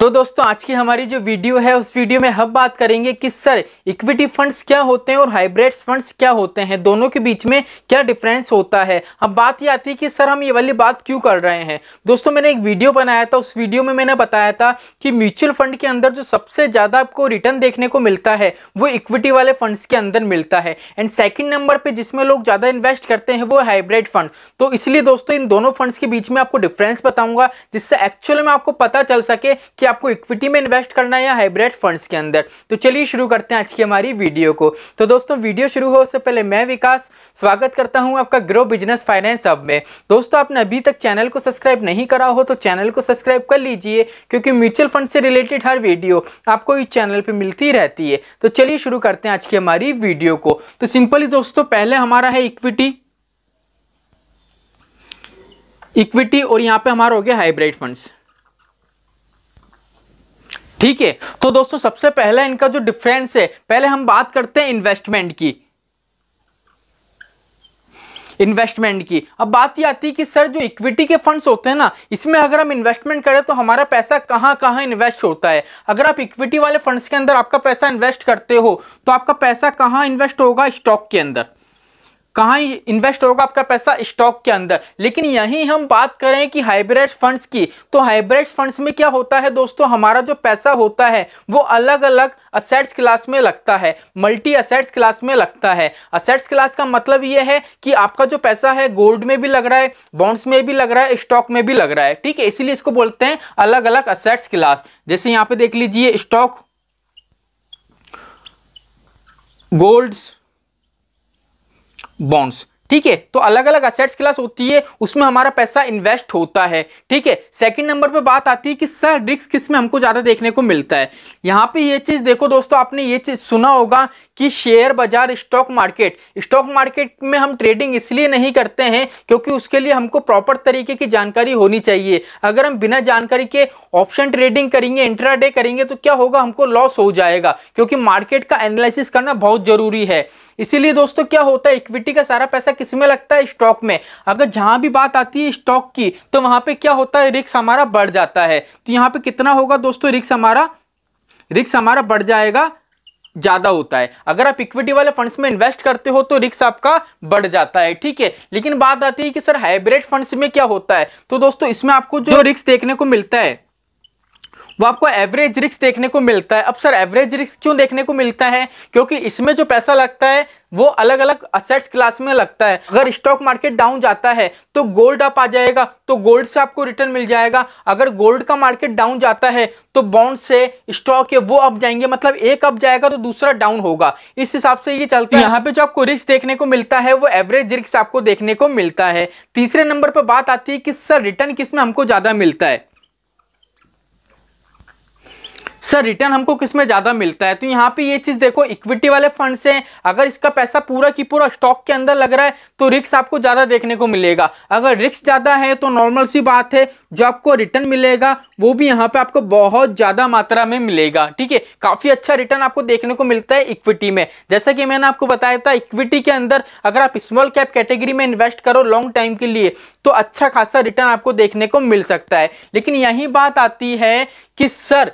तो दोस्तों आज की हमारी जो वीडियो है उस वीडियो में हम बात करेंगे कि सर इक्विटी फंड्स क्या होते हैं और हाइब्रिड्स फंड्स क्या होते हैं दोनों के बीच में क्या डिफरेंस होता है अब बात ये आती है कि सर हम ये वाली बात क्यों कर रहे हैं दोस्तों मैंने एक वीडियो बनाया था उस वीडियो में मैंने बताया था कि म्यूचुअल फंड के अंदर जो सबसे ज़्यादा आपको रिटर्न देखने को मिलता है वो इक्विटी वाले फंड्स के अंदर मिलता है एंड सेकेंड नंबर पर जिसमें लोग ज़्यादा इन्वेस्ट करते हैं वो हाइब्रिड फंड तो इसलिए दोस्तों इन दोनों फंड्स के बीच में आपको डिफरेंस बताऊँगा जिससे एक्चुअल में आपको पता चल सके कि आपको इक्विटी में इन्वेस्ट करना है या हाइब्रिड फंड्स के अंदर तो चलिए शुरू करते हैं आज की हमारी वीडियो को तो दोस्तों वीडियो शुरू हो उससे पहले मैं विकास स्वागत करता हूँ आपका ग्रो बिजनेस फाइनेंस हब में दोस्तों आपने अभी तक चैनल को सब्सक्राइब नहीं करा हो तो चैनल को सब्सक्राइब कर लीजिए क्योंकि म्यूचुअल फंड से रिलेटेड हर वीडियो आपको इस चैनल पर मिलती रहती है तो चलिए शुरू करते हैं आज की हमारी वीडियो को तो सिंपली दोस्तों पहले हमारा है इक्विटी इक्विटी और यहाँ पे हमारा हो गया हाइब्रिड फंड्स ठीक है तो दोस्तों सबसे पहला इनका जो डिफरेंस है पहले हम बात करते हैं इन्वेस्टमेंट की इन्वेस्टमेंट की अब बात ये आती है कि सर जो इक्विटी के फंड्स होते हैं ना इसमें अगर हम इन्वेस्टमेंट करें तो हमारा पैसा कहाँ कहाँ इन्वेस्ट होता है अगर आप इक्विटी वाले फंड्स के अंदर आपका पैसा इन्वेस्ट करते हो तो आपका पैसा कहाँ इन्वेस्ट होगा स्टॉक के अंदर कहाँ इन्वेस्ट होगा आपका पैसा स्टॉक के अंदर लेकिन यहीं हम बात करें कि हाइब्रिड फंड्स की तो हाइब्रिड फंड्स में क्या होता है दोस्तों हमारा जो पैसा होता है वो अलग अलग असेट्स क्लास में लगता है मल्टी असेट्स क्लास में लगता है असेट्स क्लास का मतलब ये है कि आपका जो पैसा है गोल्ड में भी लग रहा है बॉन्ड्स में भी लग रहा है स्टॉक में भी लग रहा है ठीक है इसीलिए इसको बोलते हैं अलग अलग असेट्स क्लास जैसे यहाँ पे देख लीजिए स्टॉक गोल्ड्स बॉन्ड्स ठीक है तो अलग अलग असेट्स क्लास होती है उसमें हमारा पैसा इन्वेस्ट होता है ठीक है सेकंड नंबर पे बात आती है कि सर रिक्स किस में हमको ज़्यादा देखने को मिलता है यहाँ पे ये चीज़ देखो दोस्तों आपने ये चीज़ सुना होगा कि शेयर बाजार स्टॉक मार्केट स्टॉक मार्केट में हम ट्रेडिंग इसलिए नहीं करते हैं क्योंकि उसके लिए हमको प्रॉपर तरीके की जानकारी होनी चाहिए अगर हम बिना जानकारी के ऑप्शन ट्रेडिंग करेंगे इंट्राडे करेंगे तो क्या होगा हमको लॉस हो जाएगा क्योंकि मार्केट का एनालिसिस करना बहुत ज़रूरी है इसीलिए दोस्तों क्या होता है इक्विटी का सारा पैसा किस में लगता है स्टॉक में अगर जहां भी बात आती है स्टॉक की तो वहां पे क्या होता है रिक्स हमारा बढ़ जाता है तो यहाँ पे कितना होगा दोस्तों रिक्स हमारा रिक्स हमारा बढ़ जाएगा ज़्यादा होता है अगर आप इक्विटी वाले फंड्स में इन्वेस्ट करते हो तो रिक्स आपका बढ़ जाता है ठीक है लेकिन बात आती है कि सर हाइब्रिड फंड्स में क्या होता है तो दोस्तों इसमें आपको जो रिक्स देखने को मिलता है वो आपको एवरेज रिक्स देखने को मिलता है अब सर एवरेज रिक्स क्यों देखने को मिलता है क्योंकि इसमें जो पैसा लगता है वो अलग अलग असेट्स क्लास में लगता है अगर स्टॉक मार्केट डाउन जाता है तो गोल्ड अप आ जाएगा तो गोल्ड से आपको रिटर्न मिल जाएगा अगर गोल्ड का मार्केट डाउन जाता है तो बॉन्ड से स्टॉक है वो अप जाएंगे मतलब एक अप जाएगा तो दूसरा डाउन होगा इस हिसाब से ये चलता है यहाँ पे जो आपको रिक्स देखने को मिलता है वो एवरेज रिक्स आपको देखने को मिलता है तीसरे नंबर पर बात आती है कि सर रिटर्न किस में हमको ज़्यादा मिलता है सर रिटर्न हमको किस में ज़्यादा मिलता है तो यहाँ पे ये चीज़ देखो इक्विटी वाले फंड से अगर इसका पैसा पूरा की पूरा स्टॉक के अंदर लग रहा है तो रिक्स आपको ज़्यादा देखने को मिलेगा अगर रिक्स ज़्यादा है तो नॉर्मल सी बात है जो आपको रिटर्न मिलेगा वो भी यहाँ पे आपको बहुत ज़्यादा मात्रा में मिलेगा ठीक है काफ़ी अच्छा रिटर्न आपको देखने को मिलता है इक्विटी में जैसा कि मैंने आपको बताया था इक्विटी के अंदर अगर आप स्मॉल कैप कैटेगरी में इन्वेस्ट करो लॉन्ग टाइम के लिए तो अच्छा खासा रिटर्न आपको देखने को मिल सकता है लेकिन यही बात आती है कि सर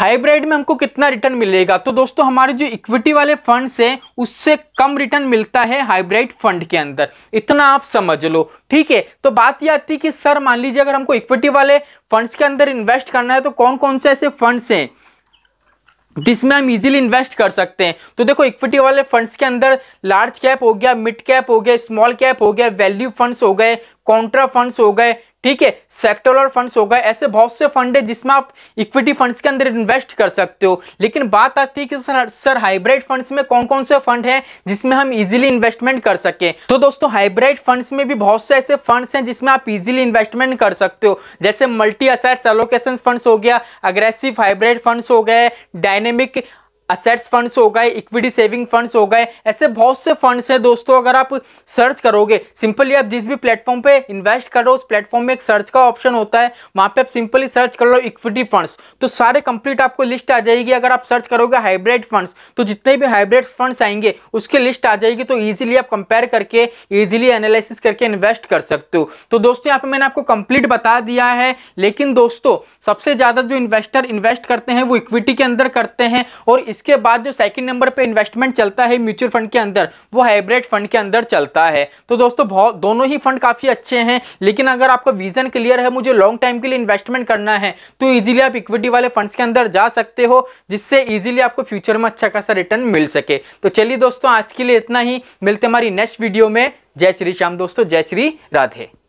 हाइब्रिड में हमको कितना रिटर्न मिलेगा तो दोस्तों हमारे जो इक्विटी वाले फंड हैं उससे कम रिटर्न मिलता है हाइब्रिड फंड के अंदर इतना आप समझ लो ठीक है तो बात यह आती है कि सर मान लीजिए अगर हमको इक्विटी वाले फंड्स के अंदर इन्वेस्ट करना है तो कौन कौन से ऐसे फंड्स हैं जिसमें हम इजीली इन्वेस्ट कर सकते हैं तो देखो इक्विटी वाले फंड्स के अंदर लार्ज कैप हो गया मिड कैप हो गया स्मॉल कैप हो गया वैल्यू फंड्स हो गए कॉन्ट्रा फंड्स हो गए ठीक है सेक्टोरल फंड्स हो गए ऐसे बहुत से फंड है जिसमें आप इक्विटी फंड्स के अंदर इन्वेस्ट कर सकते हो लेकिन बात आती है कि सर सर हाइब्रिड फंड्स में कौन कौन से फंड हैं जिसमें हम इजीली इन्वेस्टमेंट कर सकें तो दोस्तों हाइब्रिड फंड्स में भी बहुत से ऐसे फंड्स हैं जिसमें आप इजिली इन्वेस्टमेंट कर सकते हो जैसे मल्टी असाइट्स एलोकेशन फंड हो गया अग्रेसिव हाइब्रिड फंड्स हो गए डायनेमिक असेट्स फंड्स हो गए इक्विटी सेविंग फंड्स हो गए ऐसे बहुत से फंड्स हैं दोस्तों अगर आप सर्च करोगे सिंपली आप जिस भी प्लेटफॉर्म पे इन्वेस्ट कर रहे हो उस प्लेटफॉर्म में एक सर्च का ऑप्शन होता है वहां पे आप सिंपली सर्च कर लो इक्विटी फंड्स तो सारे कंप्लीट आपको लिस्ट आ जाएगी अगर आप सर्च करोगे हाइब्रिड फंड्स तो जितने भी हाइब्रिड फंड्स आएंगे उसकी लिस्ट आ जाएगी तो ईजिली आप कंपेयर करके ईजिली एनालिसिस करके इन्वेस्ट कर सकते हो तो दोस्तों यहाँ पर मैंने आपको कंप्लीट बता दिया है लेकिन दोस्तों सबसे ज़्यादा जो इन्वेस्टर इन्वेस्ट करते हैं वो इक्विटी के अंदर करते हैं और इसके बाद जो सेकंड नंबर पे इन्वेस्टमेंट चलता है म्यूचुअल फंड के अंदर वो हाइब्रिड फंड के अंदर चलता है तो दोस्तों बहुत दोनों ही फंड काफ़ी अच्छे हैं लेकिन अगर आपका विजन क्लियर है मुझे लॉन्ग टाइम के लिए इन्वेस्टमेंट करना है तो ईजिली आप इक्विटी वाले फंड्स के अंदर जा सकते हो जिससे ईजिली आपको फ्यूचर में अच्छा खासा रिटर्न मिल सके तो चलिए दोस्तों आज के लिए इतना ही मिलते हमारी नेक्स्ट वीडियो में जय श्री श्याम दोस्तों जय श्री राधे